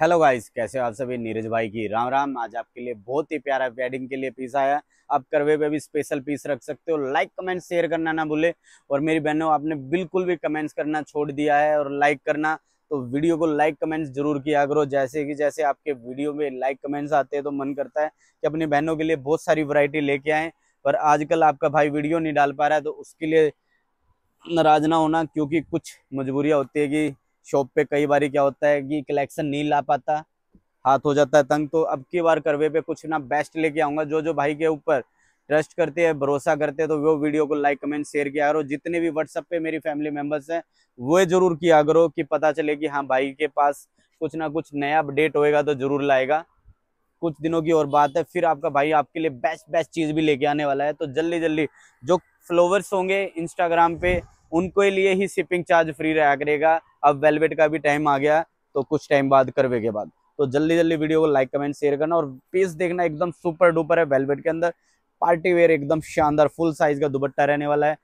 hello guys कैसे हो आप सभी नीरज भाई की राम राम आज आपके लिए बहुत ही प्यारा वेडिंग के लिए पीस आया आप करवे पे भी स्पेशल पीस रख सकते हो लाइक कमेंट शेयर करना ना भूले और मेरी बहनों आपने बिल्कुल भी कमेंट्स करना छोड़ दिया है और लाइक करना तो वीडियो को लाइक कमेंट्स जरूर किया करो जैसे कि जैसे आपके वीडियो में लाइक कमेंट्स आते हैं तो मन करता है कि अपनी बहनों के लिए बहुत सारी वरायटी लेके आए पर आजकल आपका भाई वीडियो नहीं डाल पा रहा है तो उसके लिए नाराज ना होना क्योंकि कुछ मजबूरियाँ होती है कि शॉप पे कई बार क्या होता है कि कलेक्शन नहीं ला पाता हाथ हो जाता है तंग तो अब की बार करवे पे कुछ ना बेस्ट लेके आऊँगा जो जो भाई के ऊपर ट्रस्ट करते हैं भरोसा करते हैं तो वो वीडियो को लाइक कमेंट शेयर किया करो जितने भी व्हाट्सअप पे मेरी फैमिली मेम्बर्स हैं वो जरूर किया करो कि पता चले कि हाँ भाई के पास कुछ ना कुछ नया अपडेट होएगा तो जरूर लाएगा कुछ दिनों की और बात है फिर आपका भाई आपके लिए बेस्ट बेस्ट चीज़ भी लेके आने वाला है तो जल्दी जल्दी जो फ्लोवर्स होंगे इंस्टाग्राम पे उनके लिए ही शिपिंग चार्ज फ्री रहा करेगा अब वेलवेट का भी टाइम आ गया तो कुछ टाइम बाद करवे के बाद तो जल्दी जल्दी वीडियो को लाइक कमेंट शेयर करना और पीस देखना एकदम सुपर डुपर है वेलवेट के अंदर पार्टी वेयर एकदम शानदार फुल साइज का दुपट्टा रहने वाला है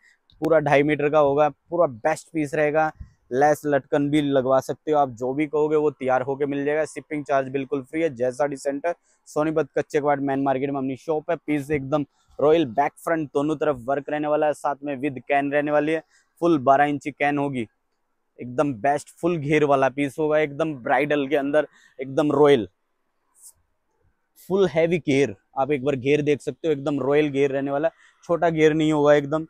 पूरा ढाई मीटर का होगा पूरा बेस्ट पीस रहेगा लेस लटकन भी लगवा सकते हो आप जो भी कहोगे वो तैयार होके मिल जाएगा शिपिंग चार्ज बिल्कुल फ्री है जैसा डी सेंटर सोनीपत कच्चे क्वार मैन मार्केट में अपनी शॉप है पीस एकदम रॉयल बैक फ्रंट दोनों तरफ वर्क रहने वाला है साथ में विद कैन रहने वाली है फुल बारह इंची कैन होगी एकदम बेस्ट फुल घेर वाला पीस होगा एकदम ब्राइडल के अंदर एकदम रॉयल फुल हैवी घेर आप एक बार घेर देख सकते हो एकदम रॉयल घेर रहने वाला छोटा घेर नहीं होगा एकदम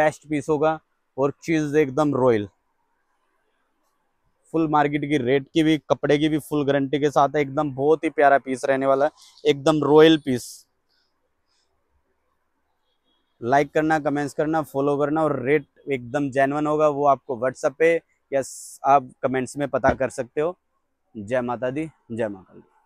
बेस्ट पीस होगा और चीज़ एकदम रॉयल फुल मार्केट की रेट की भी कपड़े की भी फुल गारंटी के साथ है एकदम बहुत ही प्यारा पीस रहने वाला है एकदम रॉयल पीस लाइक करना कमेंट्स करना फॉलो करना और रेट एकदम जैनवन होगा वो आपको व्हाट्सअप पे या आप कमेंट्स में पता कर सकते हो जय माता दी जय माता दी